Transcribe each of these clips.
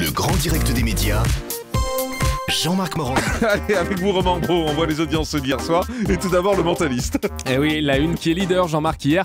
Le grand direct des médias. Jean-Marc Morand. Allez, avec vous, Roman Bro, on voit les audiences dire soir. Et tout d'abord, le mentaliste. Eh oui, la une qui est leader, Jean-Marc, hier.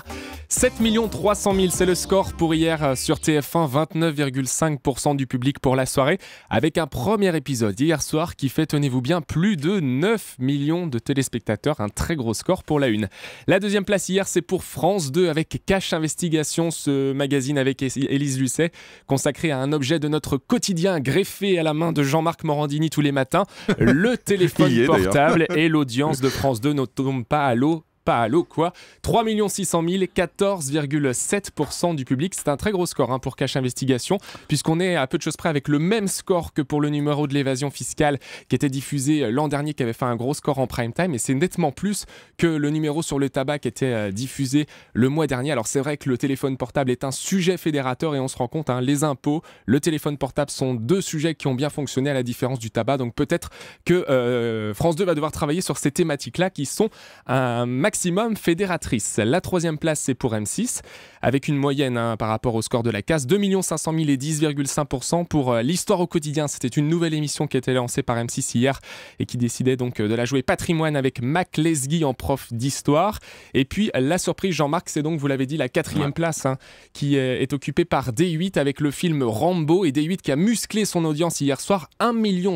7 300 000, c'est le score pour hier euh, sur TF1, 29,5% du public pour la soirée, avec un premier épisode hier soir qui fait, tenez-vous bien, plus de 9 millions de téléspectateurs, un très gros score pour la une. La deuxième place hier, c'est pour France 2 avec Cache Investigation, ce magazine avec Élise Lucet, consacré à un objet de notre quotidien greffé à la main de Jean-Marc Morandini tous les matins, le téléphone portable et l'audience de France 2 ne tombe pas à l'eau pas à l'eau, quoi. 3 600 000, 14,7% du public. C'est un très gros score hein, pour Cash Investigation, puisqu'on est à peu de choses près avec le même score que pour le numéro de l'évasion fiscale qui était diffusé euh, l'an dernier, qui avait fait un gros score en prime time. Et c'est nettement plus que le numéro sur le tabac qui était euh, diffusé le mois dernier. Alors c'est vrai que le téléphone portable est un sujet fédérateur et on se rend compte, hein, les impôts, le téléphone portable sont deux sujets qui ont bien fonctionné à la différence du tabac. Donc peut-être que euh, France 2 va devoir travailler sur ces thématiques-là qui sont un maximum fédératrice. La troisième place, c'est pour M6, avec une moyenne hein, par rapport au score de la casse, 2 500 000 et 10,5% pour euh, l'histoire au quotidien. C'était une nouvelle émission qui était lancée par M6 hier et qui décidait donc euh, de la jouer patrimoine avec Mac Lesguy en prof d'histoire. Et puis la surprise, Jean-Marc, c'est donc, vous l'avez dit, la quatrième place hein, qui euh, est occupée par D8 avec le film Rambo et D8 qui a musclé son audience hier soir, 1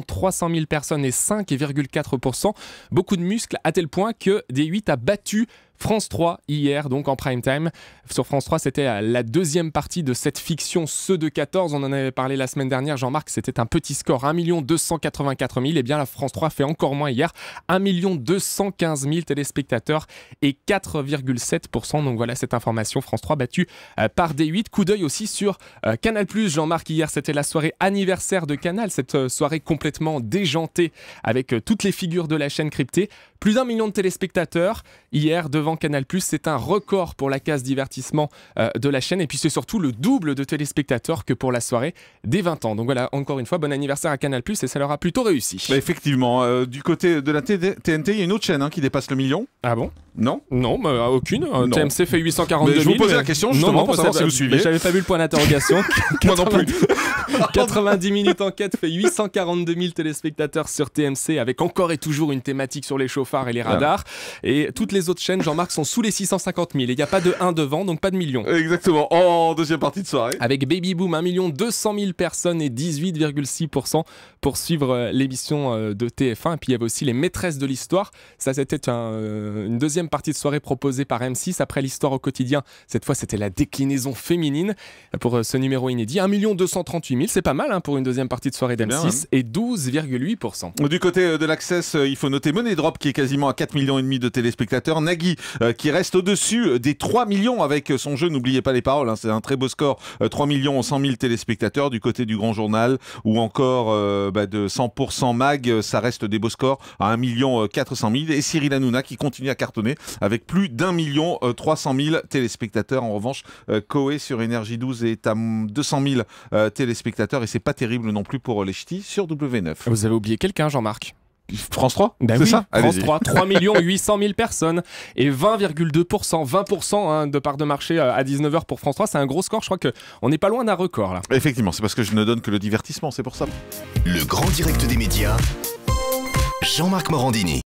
300 000 personnes et 5,4%. Beaucoup de muscles à tel point que D8 a battu France 3 hier, donc en prime time. Sur France 3, c'était la deuxième partie de cette fiction Ceux de 14. On en avait parlé la semaine dernière, Jean-Marc, c'était un petit score, 1 284 000. Et bien la France 3 fait encore moins hier, 1 215 000 téléspectateurs et 4,7%. Donc voilà cette information, France 3 battue euh, par D8. Coup d'œil aussi sur euh, Canal+. Jean-Marc, hier, c'était la soirée anniversaire de Canal, cette euh, soirée complètement déjantée avec toutes les figures de la chaîne cryptée. Plus d'un million de téléspectateurs hier devant Canal+. C'est un record pour la case divertissement euh, de la chaîne. Et puis c'est surtout le double de téléspectateurs que pour la soirée des 20 ans. Donc voilà, encore une fois, bon anniversaire à Canal+. Et ça leur a plutôt réussi. Bah, effectivement, euh, du côté de la TNT, il y a une autre chaîne hein, qui dépasse le million. Ah bon Non Non, euh, aucune. TMC fait 842 000 Je vous posais la question justement pour savoir si vous suivez J'avais pas vu le point d'interrogation. 90 minutes enquête fait 842 000 téléspectateurs sur TMC avec encore et toujours une thématique sur les shows phare et les ah. radars. Et toutes les autres chaînes, Jean-Marc, sont sous les 650 000. Il n'y a pas de 1 devant, donc pas de millions. Exactement. En deuxième partie de soirée. Avec Baby Boom, 1 200 000 personnes et 18,6% pour suivre euh, l'émission euh, de TF1. Et puis il y avait aussi Les Maîtresses de l'Histoire. Ça, c'était euh, une deuxième partie de soirée proposée par M6. Après l'histoire au quotidien, cette fois, c'était la déclinaison féminine pour ce numéro inédit. 1 238 000, c'est pas mal hein, pour une deuxième partie de soirée d'M6 hein. et 12,8%. Du côté de l'accès, il faut noter Money Drop qui est quasiment à 4 millions et demi de téléspectateurs. Nagui euh, qui reste au-dessus des 3 millions avec euh, son jeu N'oubliez pas les paroles, hein, c'est un très beau score. 3 euh, millions 100 000 téléspectateurs du côté du Grand Journal ou encore bah, de 100% Mag, ça reste des beaux scores à 1 million 400 Et Cyril Hanouna qui continue à cartonner avec plus d'un million 300 000 téléspectateurs. En revanche, Koé sur Énergie 12 est à 200 000 téléspectateurs et c'est pas terrible non plus pour les sur W9. Vous avez oublié quelqu'un, Jean-Marc France 3 ben France 3, 3 800 000 personnes et 20,2%, 20% hein, de part de marché euh, à 19h pour France 3. C'est un gros score, je crois qu'on n'est pas loin d'un record là. Effectivement, c'est parce que je ne donne que le divertissement, c'est pour ça. Le grand direct des médias, Jean-Marc Morandini.